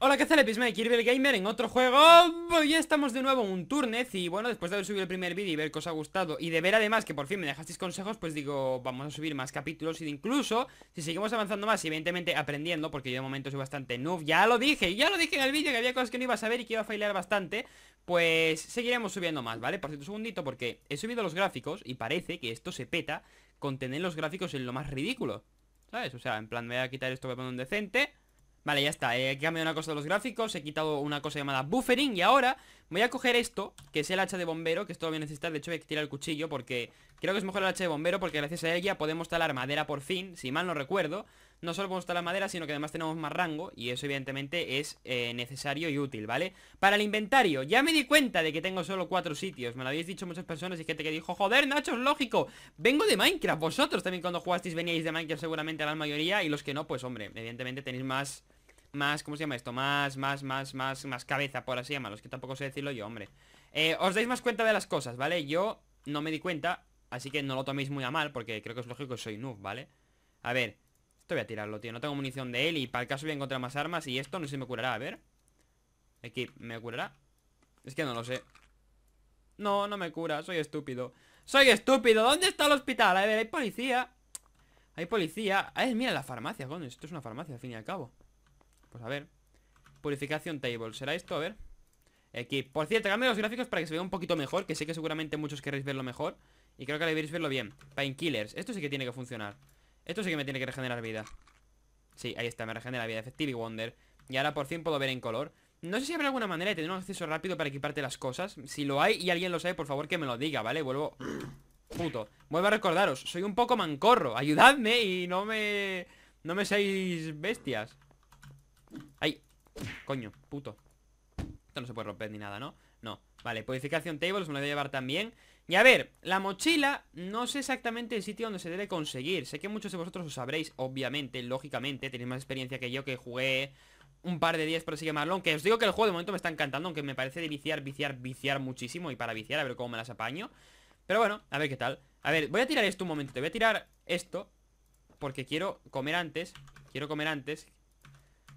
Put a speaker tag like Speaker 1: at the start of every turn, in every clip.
Speaker 1: Hola, ¿qué tal? Kirby el Gamer en otro juego Hoy estamos de nuevo en un turnet Y bueno, después de haber subido el primer vídeo y ver que os ha gustado Y de ver además que por fin me dejasteis consejos Pues digo, vamos a subir más capítulos Y e incluso, si seguimos avanzando más Y evidentemente aprendiendo, porque yo de momento soy bastante noob Ya lo dije, ya lo dije en el vídeo Que había cosas que no iba a saber y que iba a failear bastante Pues seguiremos subiendo más, ¿vale? Por cierto, segundito, porque he subido los gráficos Y parece que esto se peta con tener los gráficos en lo más ridículo ¿Sabes? O sea, en plan, me voy a quitar esto, voy a poner un decente Vale, ya está, eh, he cambiado una cosa de los gráficos He quitado una cosa llamada buffering Y ahora voy a coger esto, que es el hacha de bombero Que esto lo voy a necesitar, de hecho voy a tirar el cuchillo Porque creo que es mejor el hacha de bombero Porque gracias a ella podemos talar madera por fin Si mal no recuerdo, no solo podemos talar madera Sino que además tenemos más rango Y eso evidentemente es eh, necesario y útil, ¿vale? Para el inventario, ya me di cuenta de que tengo solo cuatro sitios Me lo habéis dicho muchas personas y gente que dijo Joder, Nacho, es lógico, vengo de Minecraft Vosotros también cuando jugasteis veníais de Minecraft seguramente a la mayoría Y los que no, pues hombre, evidentemente tenéis más más, ¿cómo se llama esto? Más, más, más, más, más cabeza, por así llamarlos, que tampoco sé decirlo yo, hombre eh, Os dais más cuenta de las cosas, ¿vale? Yo no me di cuenta, así que no lo toméis muy a mal, porque creo que es lógico que soy noob, ¿vale? A ver, esto voy a tirarlo, tío, no tengo munición de él y para el caso voy a encontrar más armas y esto no se me curará, a ver Aquí, ¿me curará? Es que no lo sé No, no me cura, soy estúpido ¡Soy estúpido! ¿Dónde está el hospital? A ver, hay policía Hay policía A ah, ver, mira la farmacia, coño Esto es una farmacia, al fin y al cabo pues a ver Purificación table, ¿será esto? A ver Equipo, por cierto, cambio los gráficos para que se vea un poquito mejor Que sé que seguramente muchos querréis verlo mejor Y creo que deberéis verlo bien Painkillers, esto sí que tiene que funcionar Esto sí que me tiene que regenerar vida Sí, ahí está, me regenera vida, y Wonder Y ahora por fin puedo ver en color No sé si habrá alguna manera de tener un acceso rápido para equiparte las cosas Si lo hay y alguien lo sabe, por favor que me lo diga, ¿vale? Vuelvo... Puto, vuelvo a recordaros Soy un poco mancorro, ayudadme y no me... No me seáis bestias Coño, puto Esto no se puede romper ni nada, ¿no? No, vale, Podificación tables me lo voy a llevar también Y a ver, la mochila No sé exactamente el sitio donde se debe conseguir Sé que muchos de vosotros lo sabréis, obviamente Lógicamente, tenéis más experiencia que yo Que jugué un par de días por así llamarlo Aunque os digo que el juego de momento me está encantando Aunque me parece de viciar, viciar, viciar muchísimo Y para viciar, a ver cómo me las apaño Pero bueno, a ver qué tal A ver, voy a tirar esto un momento, te voy a tirar esto Porque quiero comer antes Quiero comer antes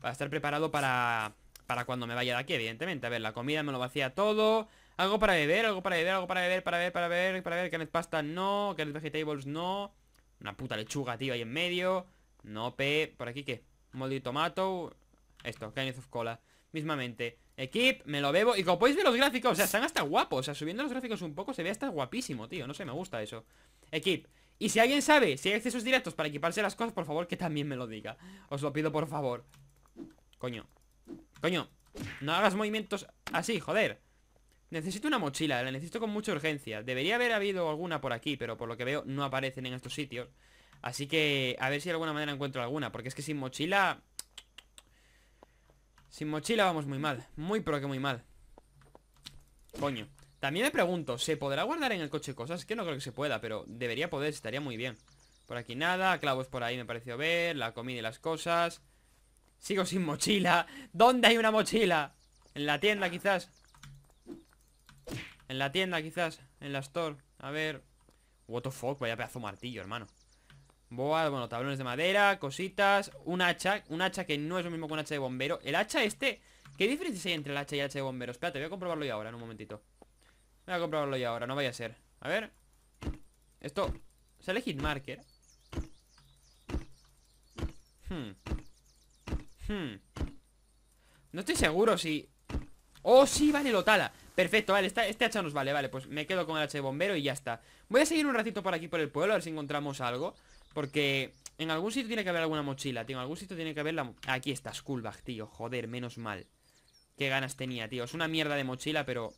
Speaker 1: para estar preparado para, para cuando me vaya de aquí, evidentemente. A ver, la comida me lo vacía todo. Algo para beber, algo para beber, algo para beber, para ver, para ver, para ver Canet pasta no, canet vegetables no. Una puta lechuga, tío, ahí en medio. No, p ¿Por aquí qué? maldito tomato. Esto, canet of cola. Mismamente. Equip, me lo bebo. Y como podéis ver los gráficos, o sea, están hasta guapos. O sea, subiendo los gráficos un poco se ve hasta guapísimo, tío. No sé, me gusta eso. Equip. Y si alguien sabe si hay accesos directos para equiparse las cosas, por favor, que también me lo diga. Os lo pido, por favor. Coño Coño No hagas movimientos así, joder Necesito una mochila, la necesito con mucha urgencia Debería haber habido alguna por aquí Pero por lo que veo no aparecen en estos sitios Así que a ver si de alguna manera encuentro alguna Porque es que sin mochila Sin mochila vamos muy mal Muy pero que muy mal Coño También me pregunto, ¿se podrá guardar en el coche cosas? Que no creo que se pueda, pero debería poder, estaría muy bien Por aquí nada, clavos por ahí me pareció ver La comida y las cosas Sigo sin mochila ¿Dónde hay una mochila? En la tienda quizás En la tienda quizás En la store A ver What the fuck Vaya pedazo martillo, hermano Boas, bueno, tablones de madera Cositas Un hacha Un hacha que no es lo mismo que un hacha de bombero El hacha este ¿Qué diferencia hay entre el hacha y el hacha de bombero? Espérate, voy a comprobarlo ya ahora En un momentito Voy a comprobarlo ya ahora No vaya a ser A ver Esto Sale hitmarker Hmm Hmm. No estoy seguro si... Oh, sí, vale, lo tala Perfecto, vale, está, este hacha nos vale, vale Pues me quedo con el hacha de bombero y ya está Voy a seguir un ratito por aquí por el pueblo, a ver si encontramos algo Porque en algún sitio tiene que haber alguna mochila, tío En algún sitio tiene que haber la... Aquí está, Skullbag, tío, joder, menos mal Qué ganas tenía, tío Es una mierda de mochila, pero...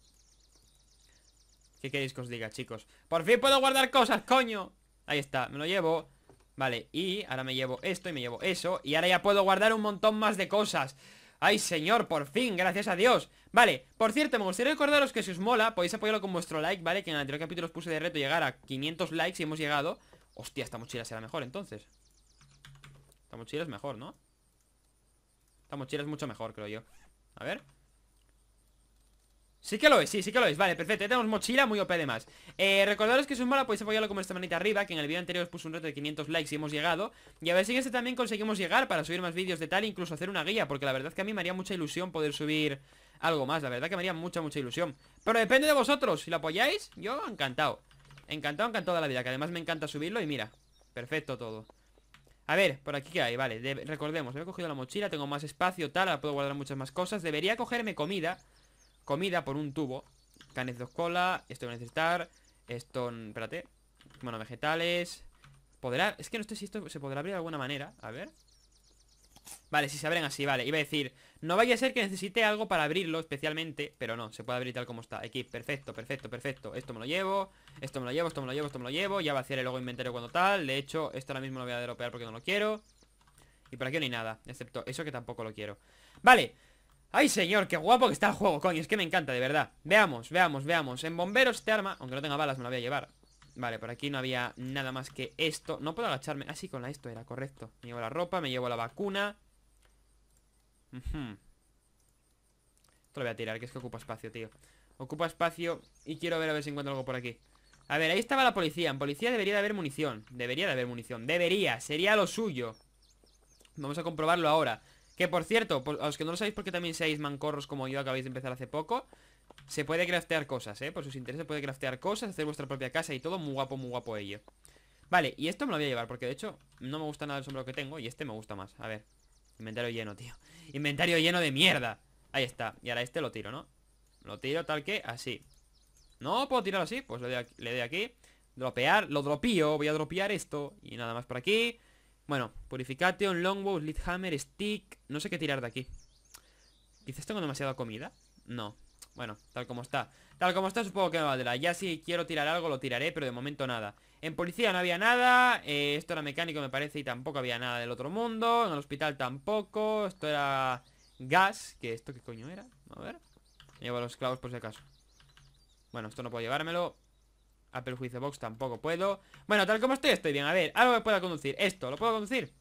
Speaker 1: ¿Qué queréis que os diga, chicos? ¡Por fin puedo guardar cosas, coño! Ahí está, me lo llevo Vale, y ahora me llevo esto y me llevo eso Y ahora ya puedo guardar un montón más de cosas ¡Ay, señor! Por fin, gracias a Dios Vale, por cierto, me gustaría recordaros que si os mola Podéis apoyarlo con vuestro like, ¿vale? Que en el anterior capítulo os puse de reto llegar a 500 likes Y hemos llegado Hostia, esta mochila será mejor entonces Esta mochila es mejor, ¿no? Esta mochila es mucho mejor, creo yo A ver Sí que lo es, sí, sí que lo es Vale, perfecto, tenemos mochila muy OP además eh, Recordaros que si os mola podéis apoyarlo como esta manita arriba Que en el vídeo anterior os puse un reto de 500 likes y hemos llegado Y a ver si en este también conseguimos llegar Para subir más vídeos de tal, incluso hacer una guía Porque la verdad que a mí me haría mucha ilusión poder subir algo más La verdad que me haría mucha, mucha ilusión Pero depende de vosotros, si lo apoyáis, yo encantado Encantado, encantado de la vida Que además me encanta subirlo y mira, perfecto todo a ver, por aquí que hay, vale, recordemos, he cogido la mochila, tengo más espacio, tal, puedo guardar muchas más cosas Debería cogerme comida, Comida por un tubo Canes dos cola, esto voy a necesitar Esto, mm, espérate Bueno, vegetales ¿Podrá? Es que no sé si esto se podrá abrir de alguna manera A ver Vale, si se abren así, vale Iba a decir, no vaya a ser que necesite algo para abrirlo especialmente Pero no, se puede abrir tal como está Aquí, perfecto, perfecto, perfecto Esto me lo llevo, esto me lo llevo, esto me lo llevo, esto me lo llevo Ya vaciaré a el inventario cuando tal De hecho, esto ahora mismo lo voy a dropear porque no lo quiero Y por aquí no hay nada, excepto eso que tampoco lo quiero Vale, ¡Ay, señor! ¡Qué guapo que está el juego, coño! Es que me encanta, de verdad Veamos, veamos, veamos En bomberos este arma Aunque no tenga balas, me la voy a llevar Vale, por aquí no había nada más que esto No puedo agacharme Ah, sí, con la esto era, correcto Me llevo la ropa, me llevo la vacuna Esto lo voy a tirar, que es que ocupa espacio, tío Ocupa espacio Y quiero ver a ver si encuentro algo por aquí A ver, ahí estaba la policía En policía debería de haber munición Debería de haber munición Debería, sería lo suyo Vamos a comprobarlo ahora que por cierto, a los que no lo sabéis porque también seáis mancorros como yo acabáis de empezar hace poco Se puede craftear cosas, ¿eh? Por sus intereses puede craftear cosas, hacer vuestra propia casa y todo Muy guapo, muy guapo ello Vale, y esto me lo voy a llevar porque de hecho no me gusta nada el sombrero que tengo Y este me gusta más, a ver Inventario lleno, tío Inventario lleno de mierda Ahí está, y ahora este lo tiro, ¿no? Lo tiro tal que así No puedo tirarlo así, pues le doy aquí, le doy aquí Dropear, lo dropío, voy a dropear esto Y nada más por aquí bueno, Purification, longbow, lead hammer, stick... No sé qué tirar de aquí. Quizás tengo demasiada comida. No. Bueno, tal como está. Tal como está supongo que me valdrá. Ya si quiero tirar algo lo tiraré, pero de momento nada. En policía no había nada. Eh, esto era mecánico me parece y tampoco había nada del otro mundo. En el hospital tampoco. Esto era gas. que esto qué coño era? A ver. Llevo los clavos por si acaso. Bueno, esto no puedo llevármelo. A perjuicio box tampoco puedo Bueno, tal como estoy, estoy bien A ver, algo que pueda conducir Esto, ¿lo puedo conducir?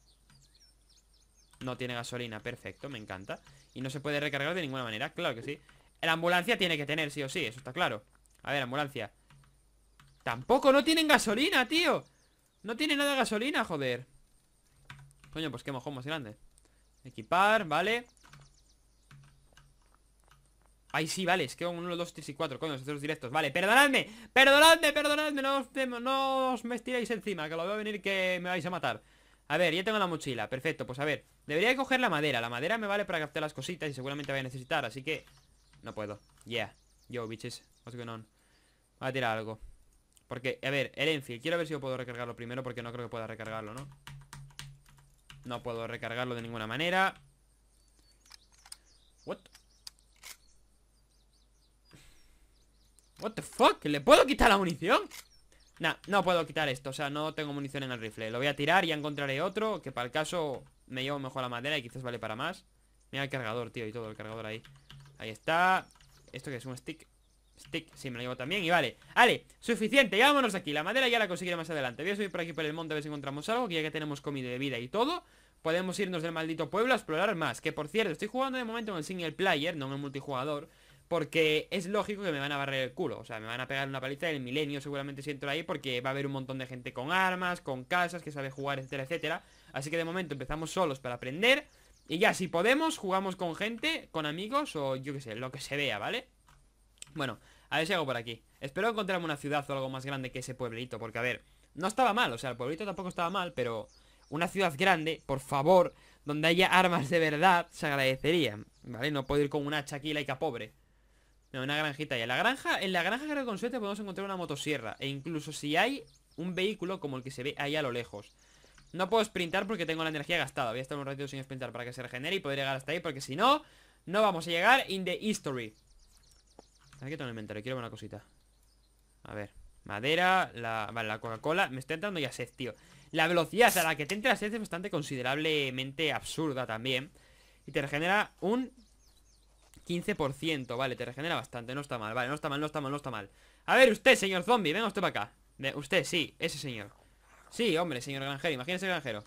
Speaker 1: No tiene gasolina, perfecto, me encanta Y no se puede recargar de ninguna manera, claro que sí La ambulancia tiene que tener, sí o sí, eso está claro A ver, ambulancia Tampoco, no tienen gasolina, tío No tiene nada de gasolina, joder Coño, pues qué mojón más grande Equipar, vale Ay, sí, vale, es que uno, dos, tres y cuatro Coño, los directos, vale, perdonadme Perdonadme, perdonadme, no os, me estiréis encima Que lo veo venir que me vais a matar A ver, ya tengo la mochila, perfecto, pues a ver Debería coger la madera, la madera me vale para captar las cositas Y seguramente voy a necesitar, así que No puedo, yeah, yo bitches What's going on, voy a tirar algo Porque, a ver, el enfi Quiero ver si yo puedo recargarlo primero porque no creo que pueda recargarlo, ¿no? No puedo recargarlo de ninguna manera What the fuck, ¿le puedo quitar la munición? Nah, no puedo quitar esto, o sea, no tengo munición en el rifle Lo voy a tirar y encontraré otro Que para el caso me llevo mejor la madera y quizás vale para más Mira el cargador, tío, y todo el cargador ahí Ahí está Esto que es un stick Stick, sí, me lo llevo también y vale Vale, suficiente, ya aquí La madera ya la conseguiré más adelante Voy a subir por aquí por el monte a ver si encontramos algo Que ya que tenemos comida y vida y todo Podemos irnos del maldito pueblo a explorar más Que por cierto, estoy jugando de momento en el single player No en el multijugador porque es lógico que me van a barrer el culo. O sea, me van a pegar una paliza del milenio seguramente si entro ahí. Porque va a haber un montón de gente con armas, con casas, que sabe jugar, etcétera, etcétera. Así que de momento empezamos solos para aprender. Y ya, si podemos, jugamos con gente, con amigos o yo qué sé, lo que se vea, ¿vale? Bueno, a ver si hago por aquí. Espero encontrarme una ciudad o algo más grande que ese pueblito. Porque, a ver, no estaba mal. O sea, el pueblito tampoco estaba mal, pero... Una ciudad grande, por favor, donde haya armas de verdad, se agradecería. ¿Vale? No puedo ir con un hacha aquí laica pobre. No, una granjita. Y en la granja, en la granja que con podemos encontrar una motosierra. E incluso si hay un vehículo como el que se ve ahí a lo lejos. No puedo sprintar porque tengo la energía gastada. Voy a estar un ratito sin sprintar para que se regenere y poder llegar hasta ahí. Porque si no, no vamos a llegar in the history. Aquí tengo el inventario. Quiero ver una cosita. A ver. Madera, la, vale, la Coca-Cola. Me está entrando ya sed, tío. La velocidad a la que te entra sed es bastante considerablemente absurda también. Y te regenera un 15%, vale, te regenera bastante, no está mal, vale, no está mal, no está mal, no está mal A ver, usted, señor zombie, venga usted para acá Usted, sí, ese señor Sí, hombre, señor granjero, imagínese granjero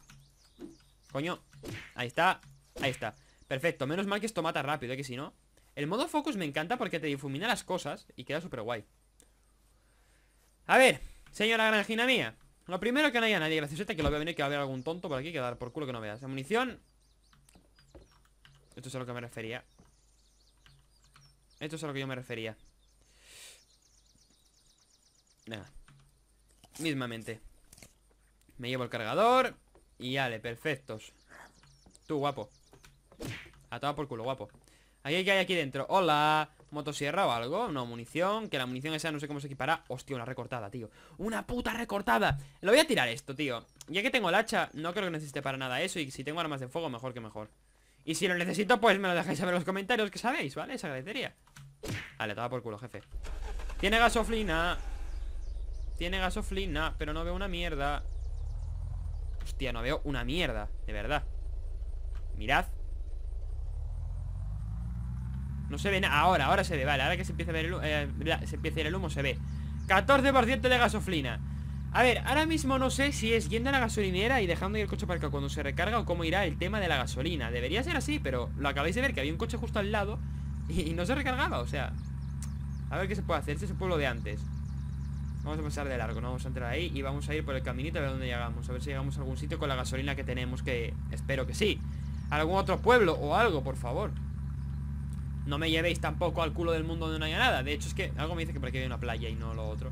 Speaker 1: Coño, ahí está, ahí está Perfecto, menos mal que esto mata rápido, que si no El modo focus me encanta porque te difumina las cosas Y queda súper guay A ver, señora granjina mía Lo primero que no haya nadie, gracias a que lo voy a venir Que va a haber algún tonto por aquí que dar por culo que no veas La munición Esto es a lo que me refería esto es a lo que yo me refería Nada Mismamente Me llevo el cargador Y ale, perfectos Tú, guapo Atado por culo, guapo Aquí que hay aquí dentro Hola Motosierra o algo No, munición Que la munición esa no sé cómo se equipará Hostia, una recortada, tío Una puta recortada Lo voy a tirar esto, tío Ya que tengo el hacha No creo que necesite para nada eso Y si tengo armas de fuego Mejor que mejor y si lo necesito, pues me lo dejáis saber en los comentarios que sabéis, ¿vale? Se agradecería Vale, estaba por culo, jefe Tiene gasoflina Tiene gasoflina, pero no veo una mierda Hostia, no veo una mierda, de verdad Mirad No se ve nada, ahora, ahora se ve, vale Ahora que se empieza a ver el humo, eh, se empieza a el humo, se ve 14% de gasoflina a ver, ahora mismo no sé si es yendo a la gasolinera y dejando el coche para cuando se recarga o cómo irá el tema de la gasolina. Debería ser así, pero lo acabáis de ver que había un coche justo al lado y, no se recargaba, o sea. A ver qué se puede hacer, este es el pueblo de antes. Vamos a pasar de largo, no vamos a entrar ahí y vamos a ir por el caminito a ver dónde llegamos. A ver si llegamos a algún sitio con la gasolina que tenemos, que espero que sí. algún otro pueblo o algo, por favor. No me llevéis tampoco al culo del mundo donde no haya nada. De hecho, es que algo me dice que por aquí hay una playa y no lo otro.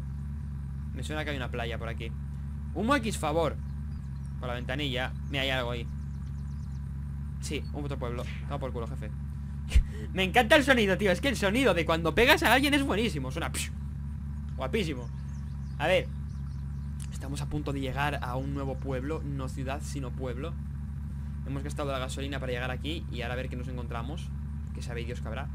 Speaker 1: Me suena que hay una playa por aquí. un X favor. Por la ventanilla. me hay algo ahí. Sí, un otro pueblo. Está por culo, jefe. Me encanta el sonido, tío. Es que el sonido de cuando pegas a alguien es buenísimo. Suena guapísimo. A ver. Estamos a punto de llegar a un nuevo pueblo. No ciudad, sino pueblo. Hemos gastado la gasolina para llegar aquí. Y ahora a ver qué nos encontramos. Que sabéis Dios que habrá.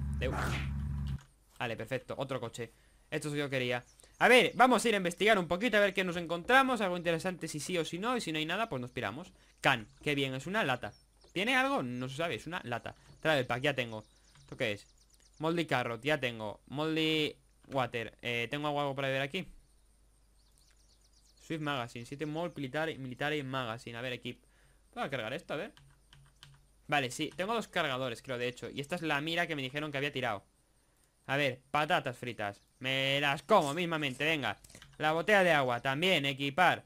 Speaker 1: Vale, perfecto. Otro coche. Esto es lo que yo quería. A ver, vamos a ir a investigar un poquito A ver qué nos encontramos, algo interesante si sí o si no Y si no hay nada, pues nos piramos Can, qué bien, es una lata ¿Tiene algo? No se sabe, es una lata Travel pack, ya tengo ¿Esto qué es? Moldy carrot, ya tengo Moldy water eh, ¿Tengo algo para beber aquí? Swift magazine 7 mold military, military magazine A ver, Voy a cargar esto? A ver Vale, sí, tengo dos cargadores, creo, de hecho Y esta es la mira que me dijeron que había tirado A ver, patatas fritas me las como mismamente, venga La botella de agua, también, equipar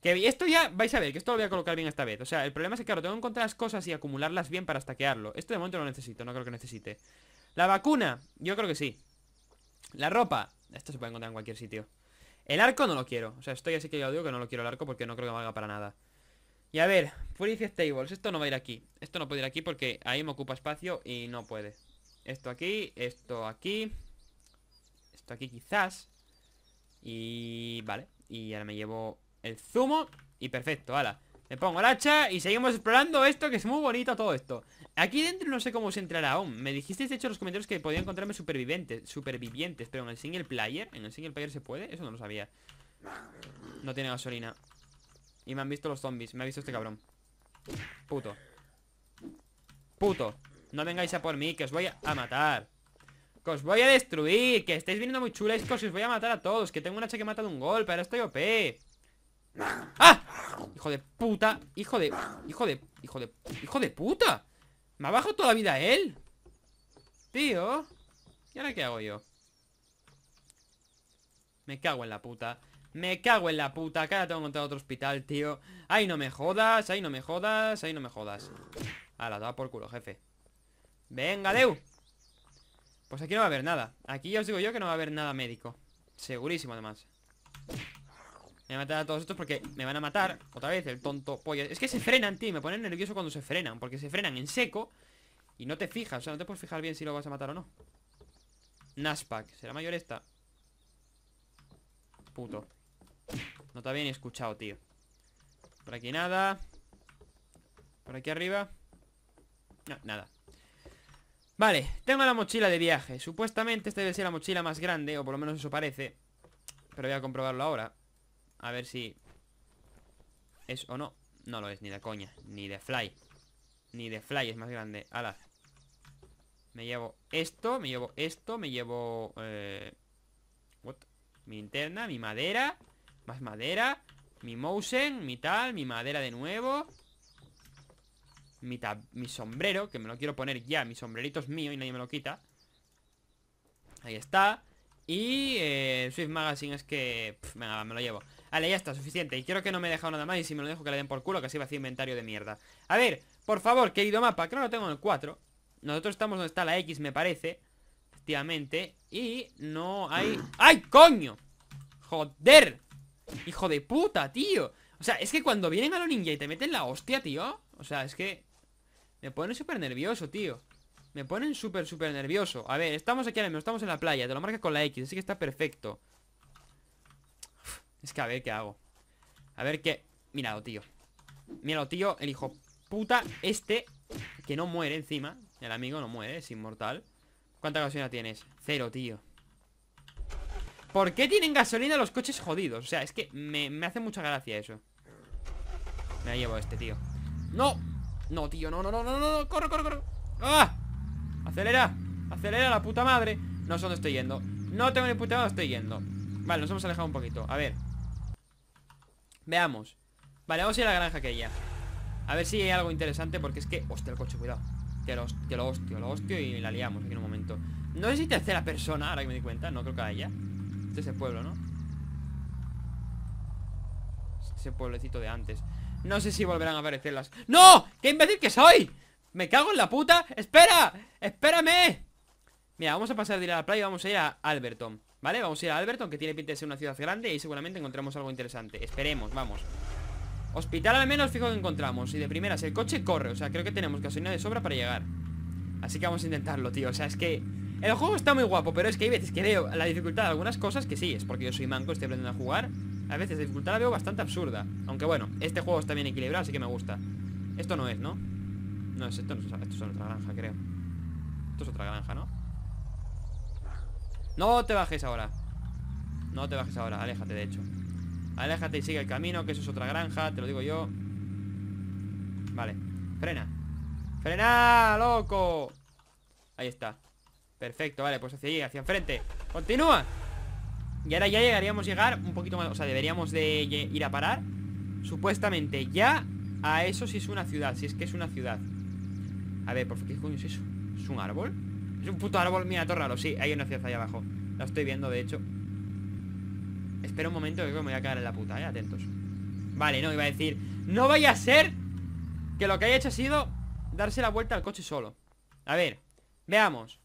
Speaker 1: Que esto ya, vais a ver, que esto lo voy a colocar bien esta vez O sea, el problema es que, claro, tengo que encontrar las cosas y acumularlas bien para stackearlo Esto de momento no lo necesito, no creo que necesite La vacuna, yo creo que sí La ropa, esto se puede encontrar en cualquier sitio El arco no lo quiero O sea, esto ya que yo digo que no lo quiero el arco porque no creo que valga para nada y a ver, Purify Tables, esto no va a ir aquí Esto no puede ir aquí porque ahí me ocupa espacio y no puede Esto aquí, esto aquí esto aquí quizás Y... vale Y ahora me llevo el zumo Y perfecto, ala Me pongo el hacha y seguimos explorando esto Que es muy bonito todo esto Aquí dentro no sé cómo se entrará aún Me dijisteis de hecho en los comentarios que podía encontrarme supervivientes Supervivientes, pero en el single player ¿En el single player se puede? Eso no lo sabía No tiene gasolina Y me han visto los zombies, me ha visto este cabrón Puto Puto No vengáis a por mí, que os voy a matar que os voy a destruir, que estáis viendo muy chulescos y os voy a matar a todos Que tengo un hacha que mata de un golpe, ahora estoy OP ¡Ah! Hijo de puta, hijo de... Hijo de... Hijo de... Hijo de puta Me ha bajado toda la vida él Tío ¿Y ahora qué hago yo? Me cago en la puta Me cago en la puta Acá tengo que otro hospital, tío Ahí no me jodas, ahí no me jodas Ahí no me jodas Ah, la por culo, jefe Venga, Deu pues aquí no va a haber nada Aquí ya os digo yo que no va a haber nada médico Segurísimo además Me voy a matar a todos estos porque me van a matar Otra vez el tonto pollo Es que se frenan, tío, me ponen nervioso cuando se frenan Porque se frenan en seco Y no te fijas, o sea, no te puedes fijar bien si lo vas a matar o no Nashpack ¿será mayor esta? Puto No te había ni escuchado, tío Por aquí nada Por aquí arriba No, nada Vale, tengo la mochila de viaje Supuestamente esta debe ser la mochila más grande O por lo menos eso parece Pero voy a comprobarlo ahora A ver si es o no No lo es, ni de coña, ni de fly Ni de fly es más grande, alaz Me llevo esto Me llevo esto, me llevo eh... Mi interna, mi madera Más madera Mi Mousen, mi tal, mi madera de nuevo mi, sombrero, que me lo quiero poner ya. Mi sombrerito es mío y nadie me lo quita. Ahí está. Y eh, Swift Magazine es que... venga, me lo llevo. Vale, ya está, suficiente. Y quiero que no me he nada más. Y si me lo dejo que le den por culo, que así va a hacer inventario de mierda. A ver, por favor, querido mapa. que Creo lo tengo en el 4. Nosotros estamos donde está la X, me parece. Efectivamente. Y no hay... ¡Ay, coño! ¡Joder! ¡Hijo de puta, tío! O sea, es que cuando vienen a los ninja y te meten la hostia, tío. O sea, es que... Me ponen súper nervioso, tío Me ponen súper, súper nervioso A ver, estamos aquí ahora mismo, estamos en la playa Te lo marca con la X, así que está perfecto Es que a ver qué hago A ver qué... Míralo, tío Míralo, tío, el hijo puta Este, que no muere encima El amigo no muere, es inmortal ¿Cuánta gasolina tienes? Cero, tío ¿Por qué tienen gasolina los coches jodidos? O sea, es que me, me hace mucha gracia eso Me la llevo este, tío ¡No! No, tío, no, no, no, no, no, no, corre, corre, corre ¡Ah! Acelera, acelera la puta madre No sé dónde estoy yendo No tengo ni puta idea dónde estoy yendo Vale, nos hemos alejado un poquito, a ver Veamos Vale, vamos a ir a la granja aquella A ver si hay algo interesante porque es que... Hostia, el coche, cuidado Que lo, que hostio, lo hostio y la liamos aquí en un momento No sé si tercera persona, ahora que me di cuenta No creo que haya Este es el pueblo, ¿no? Ese pueblecito de antes no sé si volverán a aparecerlas ¡No! ¡Qué imbécil que soy! ¡Me cago en la puta! ¡Espera! ¡Espérame! Mira, vamos a pasar de ir a la playa y vamos a ir a Alberton ¿Vale? Vamos a ir a Alberton, que tiene pinta de ser una ciudad grande Y seguramente encontramos algo interesante Esperemos, vamos Hospital al menos fijo que encontramos Y de primeras, el coche corre, o sea, creo que tenemos gasolina de sobra para llegar Así que vamos a intentarlo, tío O sea, es que... El juego está muy guapo, pero es que hay veces que veo la dificultad de algunas cosas Que sí, es porque yo soy manco, estoy aprendiendo a jugar a veces la dificultad la veo bastante absurda. Aunque bueno, este juego está bien equilibrado, así que me gusta. Esto no es, ¿no? No es, esto no es, esto es otra granja, creo. Esto es otra granja, ¿no? No te bajes ahora. No te bajes ahora, aléjate de hecho. Aléjate y sigue el camino, que eso es otra granja, te lo digo yo. Vale, frena. ¡Frena, loco! Ahí está. Perfecto, vale, pues hacia allí, hacia enfrente. ¡Continúa! Y ahora ya llegaríamos a llegar un poquito más O sea, deberíamos de ir a parar Supuestamente ya a eso si es una ciudad Si es que es una ciudad A ver, por ¿qué coño es eso? ¿Es un árbol? Es un puto árbol, mira, torralo Sí, hay una ciudad ahí abajo La estoy viendo, de hecho Espera un momento, que me voy a cagar en la puta, eh, atentos Vale, no, iba a decir No vaya a ser que lo que haya hecho ha sido Darse la vuelta al coche solo A ver, veamos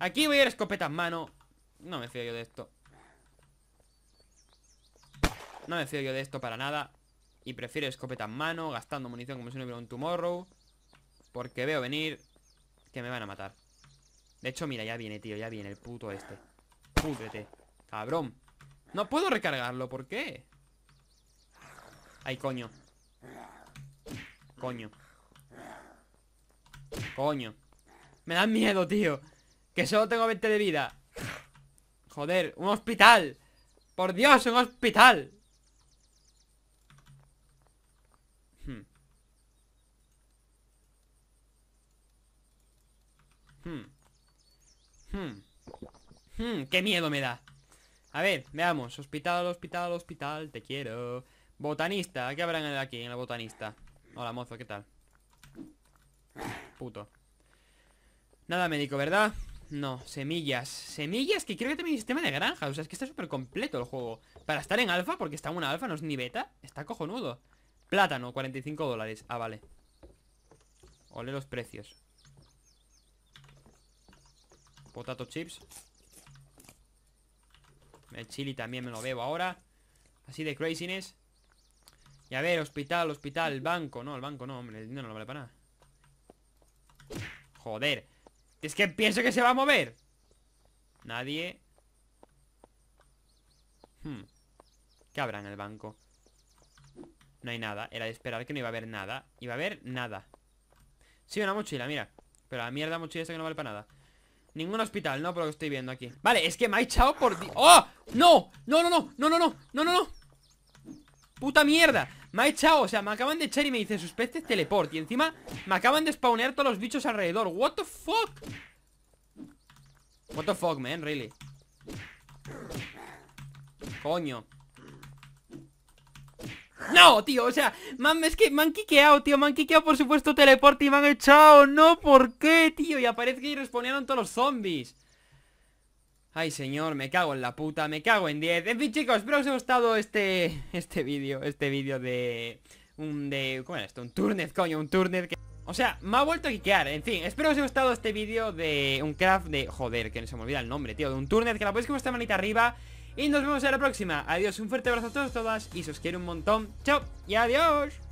Speaker 1: Aquí voy a ir escopeta en mano No me fío yo de esto no me fío yo de esto para nada. Y prefiero escopeta en mano, gastando munición como si no hubiera un tomorrow. Porque veo venir que me van a matar. De hecho, mira, ya viene, tío, ya viene el puto este. Púdrete, cabrón. No puedo recargarlo, ¿por qué? Ay, coño. Coño. Coño. Me da miedo, tío. Que solo tengo 20 de vida. Joder, un hospital. Por Dios, un hospital. Hmm. Hmm. hmm. Qué miedo me da. A ver, veamos. Hospital, hospital, hospital. Te quiero. Botanista. ¿Qué habrán aquí en la botanista? Hola, mozo. ¿Qué tal? Puto. Nada médico, ¿verdad? No, semillas Semillas que creo que tenga un sistema de granja O sea, es que está súper completo el juego Para estar en alfa, porque está en una alfa, no es ni beta Está cojonudo Plátano, 45 dólares Ah, vale Ole los precios Potato chips El chili también me lo bebo ahora Así de craziness Y a ver, hospital, hospital, banco No, el banco no, hombre, el dinero no vale para nada Joder Es que pienso que se va a mover Nadie hmm. ¿Qué habrá en el banco? No hay nada, era de esperar que no iba a haber nada Iba a haber nada Sí, una mochila, mira Pero la mierda mochila esta que no vale para nada Ningún hospital, ¿no? Por lo que estoy viendo aquí Vale, es que me ha echado por... ¡Oh! ¡No! ¡No, no, no! ¡No, no, no! ¡No, no, no! ¡Puta mierda! Me ha echado, o sea, me acaban de echar y me dice Sus peces teleport Y encima me acaban de spawnear todos los bichos alrededor ¿What the fuck? What the fuck, man, really Coño no, tío, o sea, es que me han quiqueado, tío Me han quiqueado, por supuesto, teleporte y me han echado No, ¿por qué, tío? Y aparece que respondieron todos los zombies Ay, señor, me cago en la puta, me cago en 10 En fin, chicos, espero que os haya gustado este, este vídeo Este vídeo de... Un de... ¿Cómo era esto? Un turnet, coño, un turnet que... O sea, me ha vuelto a quiquear, en fin Espero que os haya gustado este vídeo de un craft de... Joder, que no se me olvida el nombre, tío De un turnet, que la podéis en esta manita arriba y nos vemos en la próxima. Adiós, un fuerte abrazo a todos, todas y se os quiere un montón. Chao y adiós.